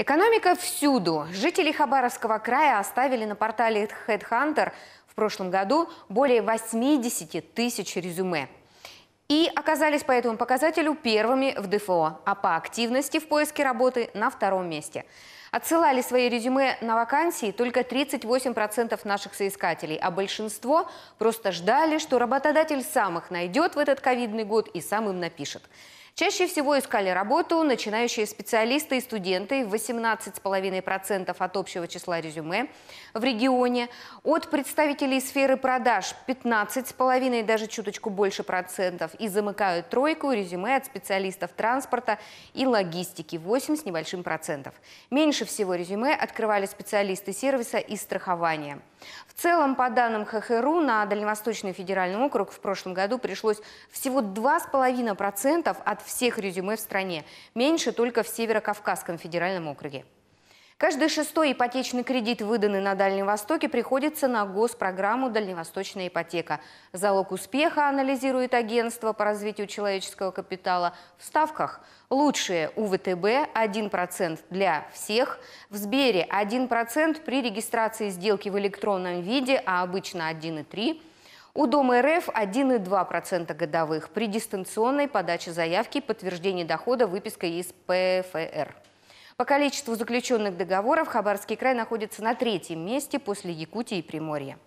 Экономика всюду. Жители Хабаровского края оставили на портале Headhunter в прошлом году более 80 тысяч резюме. И оказались по этому показателю первыми в ДФО, а по активности в поиске работы на втором месте. Отсылали свои резюме на вакансии только 38% наших соискателей, а большинство просто ждали, что работодатель сам их найдет в этот ковидный год и сам им напишет. Чаще всего искали работу начинающие специалисты и студенты, 18,5% от общего числа резюме в регионе, от представителей сферы продаж 15,5% и даже чуточку больше процентов, и замыкают тройку резюме от специалистов транспорта и логистики 8 с небольшим процентов. Меньше всего резюме открывали специалисты сервиса и страхования – в целом, по данным ХХРУ, на Дальневосточный федеральный округ в прошлом году пришлось всего 2,5% от всех резюме в стране. Меньше только в Северо-Кавказском федеральном округе. Каждый шестой ипотечный кредит, выданный на Дальнем Востоке, приходится на госпрограмму «Дальневосточная ипотека». Залог успеха, анализирует агентство по развитию человеческого капитала, в ставках лучшие у ВТБ 1% для всех, в Сбере 1% при регистрации сделки в электронном виде, а обычно 1,3%. У Дома РФ 1,2% годовых при дистанционной подаче заявки, подтверждении дохода, выписка из ПФР. По количеству заключенных договоров Хабаровский край находится на третьем месте после Якутии и Приморья.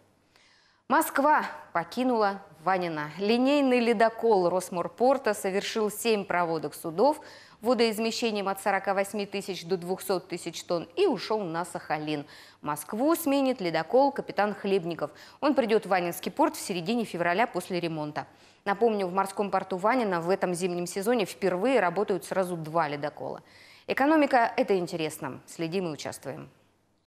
Москва покинула Ванина. Линейный ледокол Росморпорта совершил 7 проводок судов водоизмещением от 48 тысяч до 200 тысяч тонн и ушел на Сахалин. Москву сменит ледокол капитан Хлебников. Он придет в Ванинский порт в середине февраля после ремонта. Напомню, в морском порту Ванина в этом зимнем сезоне впервые работают сразу два ледокола. Экономика – это интересно. Следим и участвуем.